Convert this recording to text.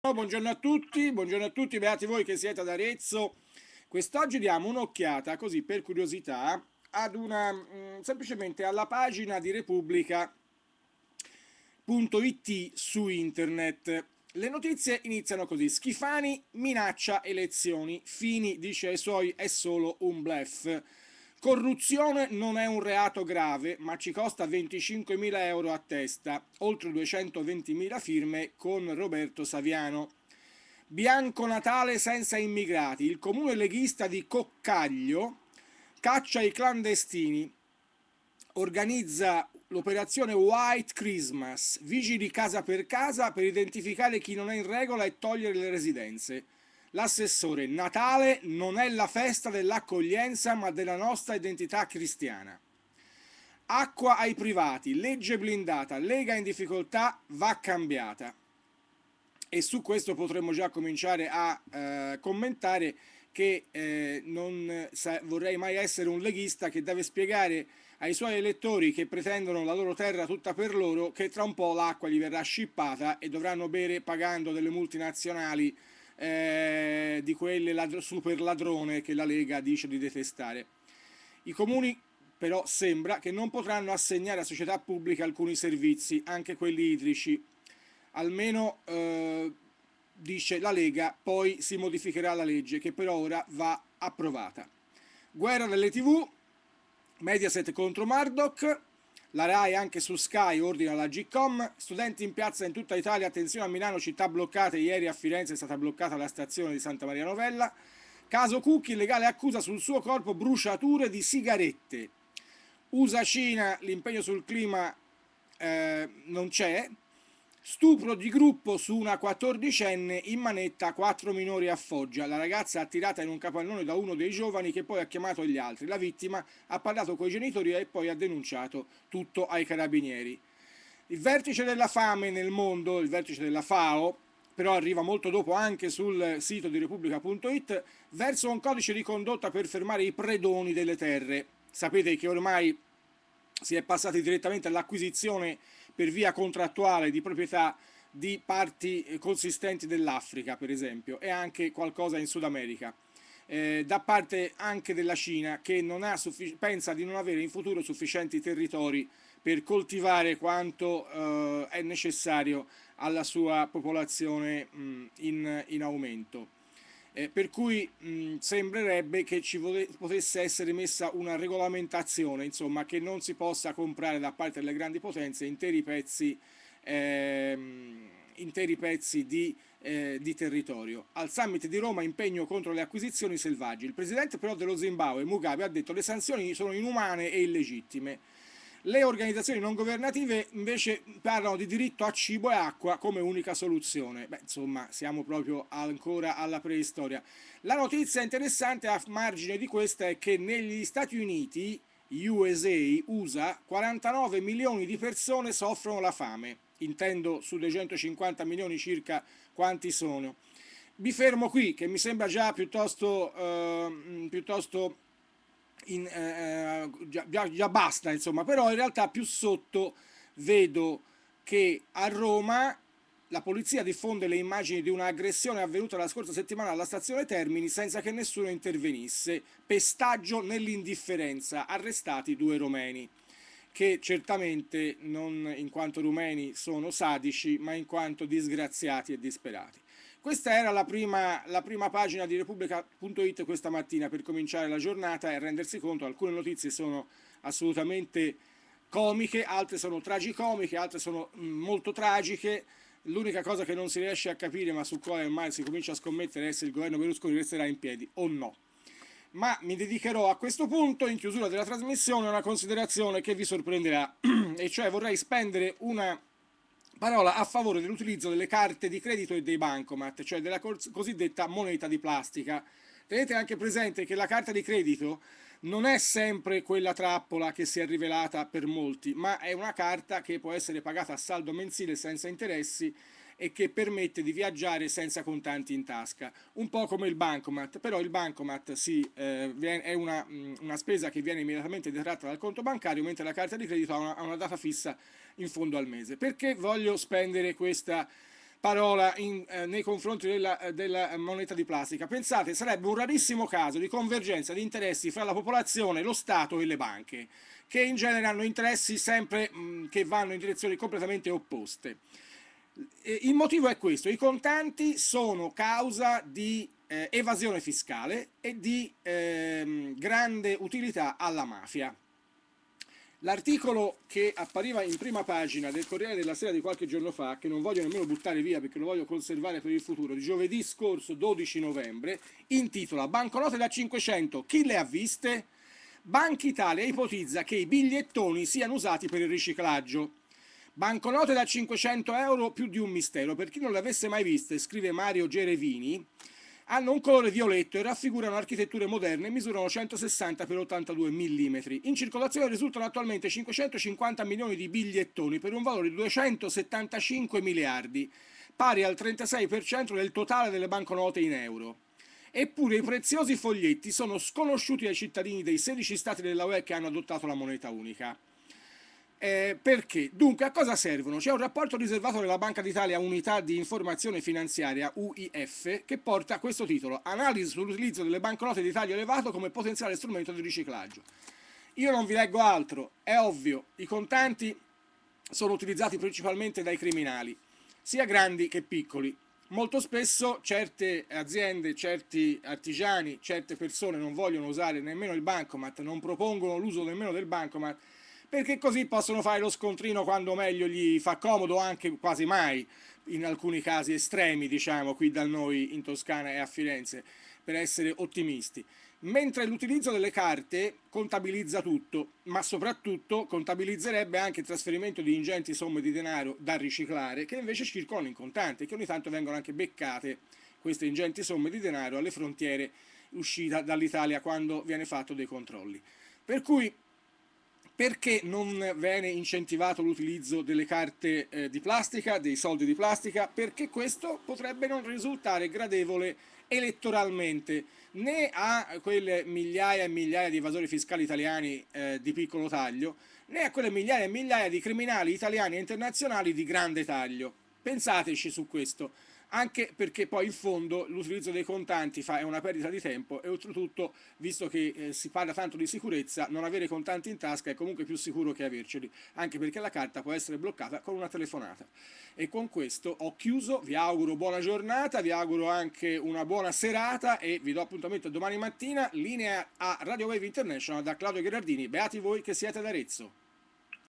Buongiorno a tutti, buongiorno a tutti, beati voi che siete ad Arezzo. Quest'oggi diamo un'occhiata, così per curiosità, ad una mm, semplicemente alla pagina di repubblica.it su internet. Le notizie iniziano così: Schifani minaccia elezioni, Fini dice ai suoi è solo un bluff. Corruzione non è un reato grave, ma ci costa 25.000 euro a testa, oltre 220.000 firme con Roberto Saviano. Bianco Natale senza immigrati. Il comune leghista di Coccaglio caccia i clandestini. Organizza l'operazione White Christmas, vigili casa per casa per identificare chi non è in regola e togliere le residenze. L'assessore, Natale non è la festa dell'accoglienza ma della nostra identità cristiana. Acqua ai privati, legge blindata, lega in difficoltà, va cambiata. E su questo potremmo già cominciare a eh, commentare che eh, non sa- vorrei mai essere un leghista che deve spiegare ai suoi elettori che pretendono la loro terra tutta per loro che tra un po' l'acqua gli verrà scippata e dovranno bere pagando delle multinazionali eh, di quelle ladro- super ladrone che la Lega dice di detestare. I comuni però sembra che non potranno assegnare a società pubbliche alcuni servizi, anche quelli idrici. Almeno eh, dice la Lega, poi si modificherà la legge che per ora va approvata. Guerra delle TV, Mediaset contro Murdoch, la RAI anche su Sky ordina la GCOM, studenti in piazza in tutta Italia, attenzione a Milano città bloccate, ieri a Firenze è stata bloccata la stazione di Santa Maria Novella, caso Cucchi, legale accusa sul suo corpo bruciature di sigarette, USA-Cina, l'impegno sul clima eh, non c'è, Stupro di gruppo su una quattordicenne in manetta quattro minori a Foggia. La ragazza attirata in un capannone da uno dei giovani che poi ha chiamato gli altri. La vittima ha parlato coi genitori e poi ha denunciato tutto ai carabinieri. Il vertice della fame nel mondo, il vertice della FAO, però arriva molto dopo anche sul sito di repubblica.it, verso un codice di condotta per fermare i predoni delle terre. Sapete che ormai si è passati direttamente all'acquisizione per via contrattuale di proprietà di parti eh, consistenti dell'Africa, per esempio, e anche qualcosa in Sud America. Eh, da parte anche della Cina che pensa di non avere in futuro sufficienti territori per coltivare quanto eh, è necessario alla sua popolazione mh, in, in aumento. Eh, per cui mh, mm, sembrerebbe che ci potesse essere messa una regolamentazione, insomma, che non si possa comprare da parte delle grandi potenze interi pezzi, ehm, interi pezzi di, eh, di, territorio. Al summit di Roma impegno contro le acquisizioni selvagge. Il presidente però dello Zimbabwe, Mugabe, ha detto che le sanzioni sono inumane e illegittime. Le organizzazioni non governative invece parlano di diritto a cibo e acqua come unica soluzione. Beh, insomma, siamo proprio ancora alla preistoria. La notizia interessante a margine di questa è che negli Stati Uniti, USA, USA 49 milioni di persone soffrono la fame. Intendo su 250 milioni circa quanti sono. Mi fermo qui, che mi sembra già piuttosto, eh, piuttosto in, eh, eh già, già, basta, insomma, però in realtà più sotto vedo che a Roma la polizia diffonde le immagini di un'aggressione avvenuta la scorsa settimana alla stazione Termini senza che nessuno intervenisse, pestaggio nell'indifferenza, arrestati due romeni che certamente non in quanto rumeni sono sadici, ma in quanto disgraziati e disperati. Questa era la prima, la prima pagina di Repubblica.it questa mattina per cominciare la giornata e rendersi conto alcune notizie sono assolutamente comiche, altre sono tragicomiche, altre sono mm, molto tragiche. L'unica cosa che non si riesce a capire, ma sul quale ormai si comincia a scommettere, è se il governo Berlusconi resterà in piedi o no. Ma mi dedicherò a questo punto, in chiusura della trasmissione, a una considerazione che vi sorprenderà, e cioè vorrei spendere una parola a favore dell'utilizzo delle carte di credito e dei bancomat, cioè della cosiddetta moneta di plastica. Tenete anche presente che la carta di credito non è sempre quella trappola che si è rivelata per molti, ma è una carta che può essere pagata a saldo mensile senza interessi e che permette di viaggiare senza contanti in tasca, un po' come il bancomat, però il bancomat sì, eh, è una, mm, una, spesa che viene immediatamente detratta dal conto bancario, mentre la carta di credito ha una, ha una data fissa in fondo al mese. Perché voglio spendere questa parola in, eh, nei confronti della, eh, della, moneta di plastica. Pensate, sarebbe un rarissimo caso di convergenza di interessi fra la popolazione, lo Stato e le banche, che in genere hanno interessi sempre mh, mm, che vanno in direzioni completamente opposte. E, il motivo è questo, i contanti sono causa di eh, evasione fiscale e di ehm, grande utilità alla mafia. L'articolo che appariva in prima pagina del Corriere della Sera di qualche giorno fa, che non voglio nemmeno buttare via perché lo voglio conservare per il futuro, di giovedì scorso 12 novembre, intitola Banconote da 500, chi le ha viste? Banca Italia ipotizza che i bigliettoni siano usati per il riciclaggio. Banconote da 500 euro più di un mistero, per chi non le avesse mai viste, scrive Mario Gerevini, hanno un colore violetto e raffigurano architetture moderne e misurano 160 x 82 mm. In circolazione risultano attualmente 550 milioni di bigliettoni per un valore di 275 miliardi, pari al 36% del totale delle banconote in euro. Eppure i preziosi foglietti sono sconosciuti ai cittadini dei 16 stati della UE che hanno adottato la moneta unica. Eh, perché? Dunque, a cosa servono? C'è un rapporto riservato della Banca d'Italia Unità di Informazione Finanziaria, UIF, che porta questo titolo, Analisi sull'utilizzo delle banconote di taglio elevato come potenziale strumento di riciclaggio. Io non vi leggo altro, è ovvio, i contanti sono utilizzati principalmente dai criminali, sia grandi che piccoli. Molto spesso certe aziende, certi artigiani, certe persone non vogliono usare nemmeno il bancomat, non propongono l'uso nemmeno del bancomat perché così possono fare lo scontrino quando meglio gli fa comodo, anche quasi mai in alcuni casi estremi, diciamo, qui da noi in Toscana e a Firenze, per essere ottimisti. Mentre l'utilizzo delle carte contabilizza tutto, ma soprattutto contabilizzerebbe anche il trasferimento di ingenti somme di denaro da riciclare, che invece circolano in contante, che ogni tanto vengono anche beccate queste ingenti somme di denaro alle frontiere uscita dall'Italia quando viene fatto dei controlli. Per cui perché non viene incentivato l'utilizzo delle carte eh, di plastica, dei soldi di plastica? Perché questo potrebbe non risultare gradevole elettoralmente né a quelle migliaia e migliaia di evasori fiscali italiani eh, di piccolo taglio, né a quelle migliaia e migliaia di criminali italiani e internazionali di grande taglio. Pensateci su questo anche perché poi in fondo l'utilizzo dei contanti fa, è una perdita di tempo e oltretutto, visto che eh, si parla tanto di sicurezza, non avere contanti in tasca è comunque più sicuro che averceli, anche perché la carta può essere bloccata con una telefonata. E con questo ho chiuso, vi auguro buona giornata, vi auguro anche una buona serata e vi do appuntamento domani mattina, linea a Radio Wave International da Claudio Gherardini, beati voi che siete ad Arezzo.